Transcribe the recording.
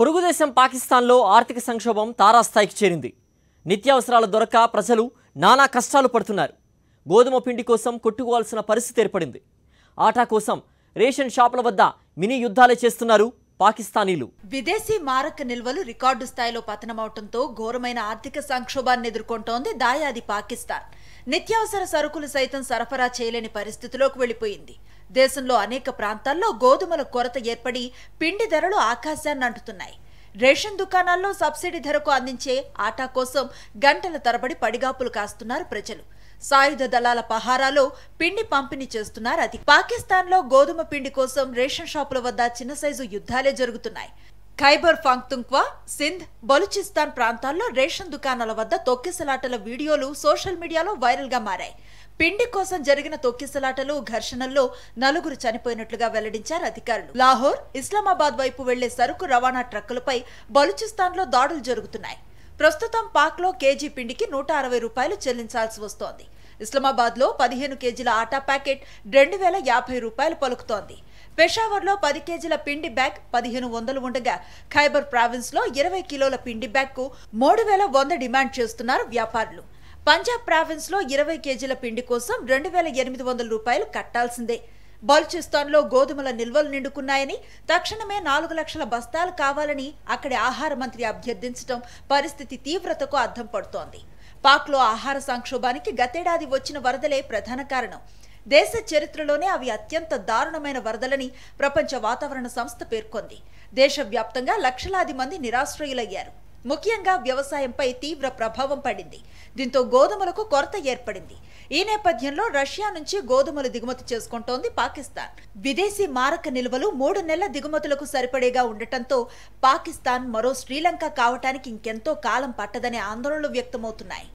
పొరుగుదేశం పాకిస్తాన్లో ఆర్థిక సంక్షోభం తారాస్థాయికి చేరింది నిత్యావసరాలు దొరక ప్రజలు నానా కష్టాలు పడుతున్నారు గోధుమ పిండి కోసం కొట్టుకోవాల్సిన పరిస్థితి ఏర్పడింది ఆటా కోసం రేషన్ షాపుల వద్ద మినీ యుద్ధాలే చేస్తున్నారు పాకిస్తానీలు విదేశీ మారక నిల్వలు రికార్డు స్థాయిలో పతనమవటంతో ఘోరమైన ఆర్థిక సంక్షోభాన్ని ఎదుర్కొంటోంది దాయాది పాకిస్తాన్ నిత్యావసర సరుకులు సైతం సరఫరా చేయలేని పరిస్థితిలోకి వెళ్ళిపోయింది దేశంలో అనేక ప్రాంతాల్లో గోధుమల కొరత ఏర్పడి పిండి ధరలు ఆకాశాన్ని అంటుతున్నాయి రేషన్ దుకాణాల్లో సబ్సిడీ ధరకు అందించే ఆటా కోసం గంటల తరబడి పడిగాపులు కాస్తున్నారు ప్రజలు సాయుధ దళాల పహారాలో పిండి పంపిణీ చేస్తున్నారు అది పాకిస్తాన్లో గోధుమ పిండి కోసం రేషన్ షాపుల వద్ద చిన్న సైజు యుద్ధాలే జరుగుతున్నాయి ఖైబర్ ఫాంక్తుంక్వా సింధ్ బలూచిస్తాన్ ప్రాంతాల్లో రేషన్ దుకాణాల వద్ద తొక్కిసలాటల వీడియోలు సోషల్ మీడియాలో వైరల్గా మారాయి పిండి కోసం జరిగిన తొక్కిసలాటలు ఘర్షణల్లో నలుగురు చనిపోయినట్లుగా వెల్లడించారు అధికారులు లాహోర్ ఇస్లామాబాద్ వైపు వెళ్లే సరుకు రవాణా ట్రక్కులపై బలూచిస్తాన్లో దాడులు జరుగుతున్నాయి ప్రస్తుతం పాక్లో కేజీ పిండికి నూట అరవై రూపాయలు చెల్లించాల్సి వస్తోంది ఇస్లామాబాద్లో పదిహేను కేజీల ఆటా ప్యాకెట్ రెండు వేల యాభై రూపాయలు పలుకుతోంది పెషావర్లో పది కేజీల పిండి బ్యాగ్ పదిహేను వందలు ఉండగా ఖైబర్ ప్రావిన్స్లో ఇరవై కిలోల పిండి బ్యాగ్కు మూడు వేల వంద డిమాండ్ చేస్తున్నారు వ్యాపారులు పంజాబ్ ప్రావిన్స్లో ఇరవై కేజీల పిండి కోసం రెండు వేల ఎనిమిది వందల రూపాయలు కట్టాల్సిందే బల్చిస్తాన్లో గోధుమల నిల్వలు నిండుకున్నాయని తక్షణమే నాలుగు లక్షల బస్తాలు కావాలని అక్కడి ఆహార మంత్రి అభ్యర్థించడం పరిస్థితి తీవ్రతకు అర్థం పడుతోంది పాక్లో ఆహార సంక్షోభానికి గతేడాది వచ్చిన వరదలే ప్రధాన కారణం దేశ చరిత్రలోనే అవి అత్యంత దారుణమైన వరదలని ప్రపంచ వాతావరణ సంస్థ పేర్కొంది దేశవ్యాప్తంగా లక్షలాది మంది నిరాశ్రయులయ్యారు ముఖ్యంగా వ్యవసాయంపై తీవ్ర ప్రభావం పడింది దీంతో గోధుమలకు కొరత ఏర్పడింది ఈ నేపథ్యంలో రష్యా నుంచి గోధుమలు దిగుమతి చేసుకుంటోంది పాకిస్తాన్ విదేశీ మారక నిల్వలు మూడు నెలల దిగుమతులకు సరిపడేగా ఉండటంతో పాకిస్తాన్ మరో శ్రీలంక కావటానికి ఇంకెంతో కాలం పట్టదనే ఆందోళనలు వ్యక్తమవుతున్నాయి